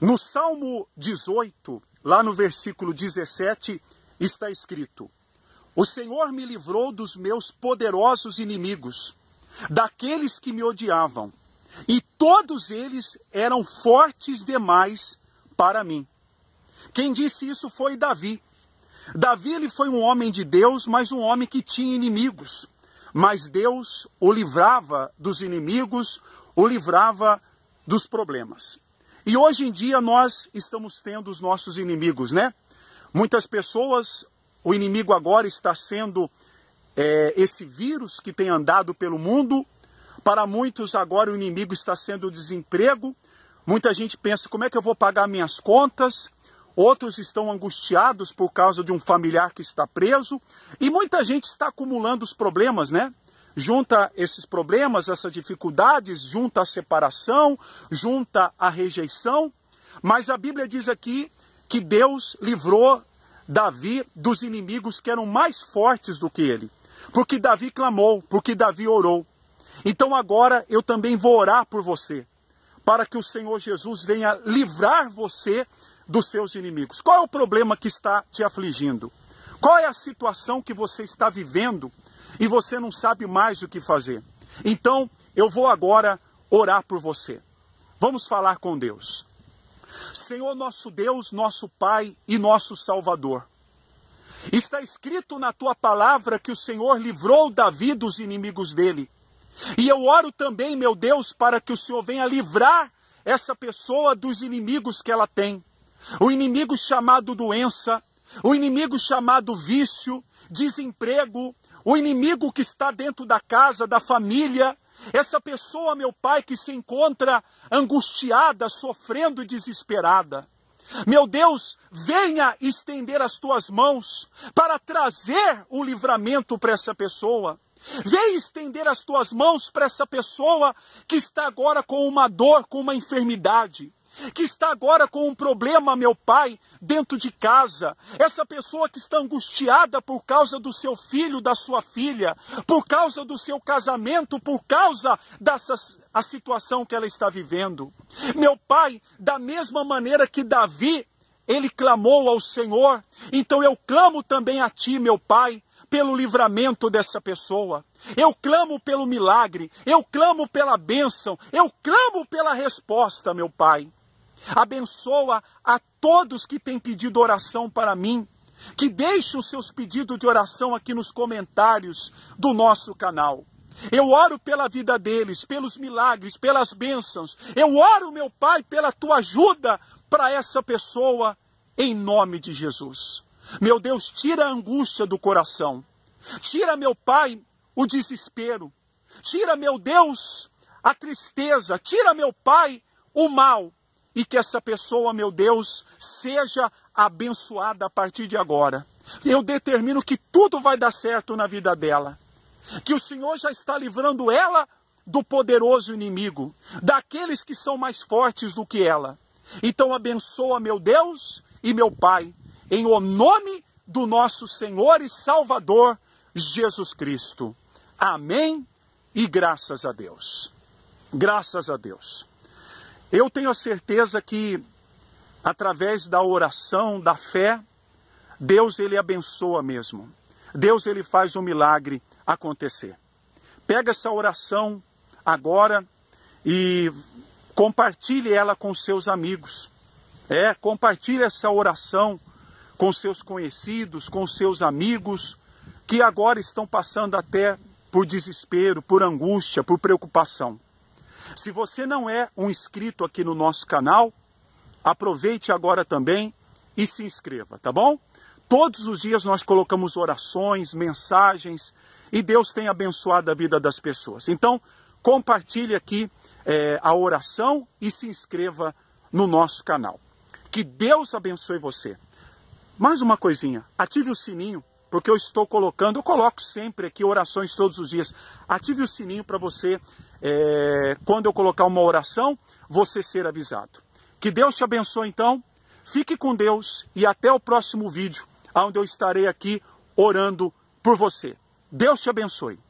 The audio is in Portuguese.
No Salmo 18, lá no versículo 17, está escrito: O Senhor me livrou dos meus poderosos inimigos, daqueles que me odiavam, e todos eles eram fortes demais para mim. Quem disse isso foi Davi. Davi ele foi um homem de Deus, mas um homem que tinha inimigos. Mas Deus o livrava dos inimigos, o livrava dos problemas. E hoje em dia nós estamos tendo os nossos inimigos, né? Muitas pessoas, o inimigo agora está sendo é, esse vírus que tem andado pelo mundo. Para muitos, agora o inimigo está sendo o desemprego. Muita gente pensa: como é que eu vou pagar minhas contas? Outros estão angustiados por causa de um familiar que está preso. E muita gente está acumulando os problemas, né? junta esses problemas, essas dificuldades, junta a separação, junta a rejeição. Mas a Bíblia diz aqui que Deus livrou Davi dos inimigos que eram mais fortes do que ele, porque Davi clamou, porque Davi orou. Então agora eu também vou orar por você, para que o Senhor Jesus venha livrar você dos seus inimigos. Qual é o problema que está te afligindo? Qual é a situação que você está vivendo e você não sabe mais o que fazer. Então, eu vou agora orar por você. Vamos falar com Deus. Senhor nosso Deus, nosso Pai e nosso Salvador. Está escrito na tua palavra que o Senhor livrou Davi dos inimigos dele. E eu oro também, meu Deus, para que o Senhor venha livrar essa pessoa dos inimigos que ela tem. O inimigo chamado doença, o inimigo chamado vício, desemprego, o inimigo que está dentro da casa, da família, essa pessoa, meu Pai, que se encontra angustiada, sofrendo e desesperada. Meu Deus, venha estender as tuas mãos para trazer o livramento para essa pessoa. Venha estender as tuas mãos para essa pessoa que está agora com uma dor, com uma enfermidade que está agora com um problema, meu pai, dentro de casa, essa pessoa que está angustiada por causa do seu filho, da sua filha, por causa do seu casamento, por causa dessa a situação que ela está vivendo. Meu pai, da mesma maneira que Davi, ele clamou ao Senhor, então eu clamo também a ti, meu pai, pelo livramento dessa pessoa. Eu clamo pelo milagre, eu clamo pela bênção, eu clamo pela resposta, meu Pai. Abençoa a todos que têm pedido oração para mim. Que deixe os seus pedidos de oração aqui nos comentários do nosso canal. Eu oro pela vida deles, pelos milagres, pelas bênçãos. Eu oro, meu Pai, pela tua ajuda para essa pessoa, em nome de Jesus. Meu Deus, tira a angústia do coração. Tira, meu Pai, o desespero. Tira, meu Deus, a tristeza. Tira, meu Pai, o mal e que essa pessoa, meu Deus, seja abençoada a partir de agora. Eu determino que tudo vai dar certo na vida dela. Que o Senhor já está livrando ela do poderoso inimigo, daqueles que são mais fortes do que ela. Então abençoa, meu Deus e meu Pai, em o nome do nosso Senhor e Salvador Jesus Cristo. Amém e graças a Deus. Graças a Deus. Eu tenho a certeza que através da oração, da fé, Deus ele abençoa mesmo. Deus ele faz um milagre acontecer. Pega essa oração agora e compartilhe ela com seus amigos. É, compartilhe essa oração com seus conhecidos, com seus amigos que agora estão passando até por desespero, por angústia, por preocupação. Se você não é um inscrito aqui no nosso canal, aproveite agora também e se inscreva, tá bom? Todos os dias nós colocamos orações, mensagens e Deus tem abençoado a vida das pessoas. Então, compartilhe aqui é, a oração e se inscreva no nosso canal. Que Deus abençoe você. Mais uma coisinha, ative o sininho, porque eu estou colocando, eu coloco sempre aqui orações todos os dias. Ative o sininho para você é, quando eu colocar uma oração, você ser avisado. Que Deus te abençoe então, fique com Deus e até o próximo vídeo, onde eu estarei aqui orando por você. Deus te abençoe.